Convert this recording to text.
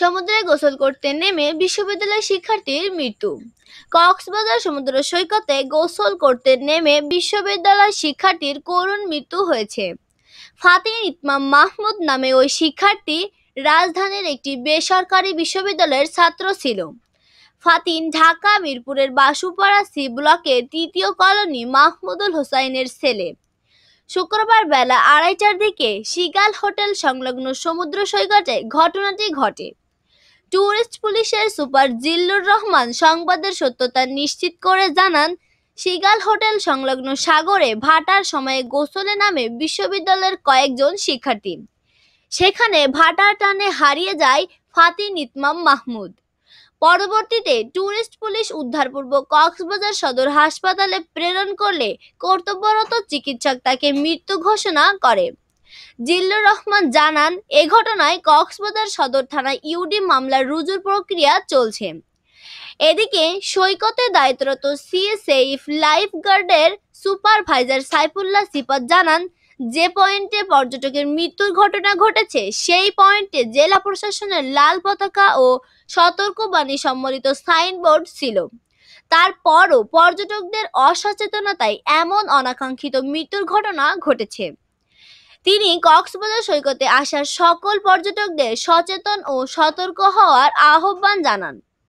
সমুদ্রে গোসল করতে নেমে বিশ্ববিদ্যালয়ের শিক্ষার্থীর মৃত্যু কক্সবাজার সমুদ্র সৈকতে গোসল করতে নেমে বিশ্ববিদ্যালয় শিক্ষার্থীর করুণ মৃত্যু হয়েছে ফাতে ইতমাম মাহমুদ নামে ওই শিক্ষার্থী রাজধানীর একটি বেসরকারি বিশ্ববিদ্যালয়ের ছাত্র ছিল ফাতিন ঢাকা মিরপুরের বাসুপাড়া সি ব্লকে তৃতীয় কলোনি মাহমুদুল হোসাইনের ছেলে শুক্রবার বেলা আড়াইটার দিকে শিগাল হোটেল সংলগ্ন সমুদ্র সৈকতে ঘটনাটি ঘটে ট্যুরিস্ট পুলিশের সুপার জিল্লুর রহমান সংবাদের সত্যতা নিশ্চিত করে জানান শিগাল হোটেল সংলগ্ন সাগরে ভাটার সময়ে গোসলে নামে বিশ্ববিদ্যালয়ের কয়েকজন শিক্ষার্থী সেখানে ভাটার টানে হারিয়ে যায় ফাতি নিতমাম মাহমুদ পরবর্তীতে ট্যুরিস্ট পুলিশ উদ্ধারপূর্ব কক্সবাজার সদর হাসপাতালে প্রেরণ করলে কর্তব্যরত চিকিৎসক তাকে মৃত্যু ঘোষণা করে জিল্লুর রহমান জানান এ ঘটনায় কক্সবাজার সদর থানা ইউডি মামলার রুজুর প্রক্রিয়া চলছে এদিকে সৈকতে দায়িত্বরত সিএসএইফ লাইফ গার্ডের সুপারভাইজার সাইফুল্লাহ সিপাত জানান যে পয়েন্টে পর্যটকের মৃত্যুর ঘটনা ঘটেছে সেই পয়েন্টে জেলা প্রশাসনের লাল পতাকা ও সতর্কবাণী সম্বলিত সাইনবোর্ড ছিল তারপরও পর্যটকদের অসচেতনতায় এমন অনাকাঙ্ক্ষিত মৃত্যুর ঘটনা ঘটেছে তিনি কক্সবাজার সৈকতে আসা সকল পর্যটকদের সচেতন ও সতর্ক হওয়ার আহ্বান জানান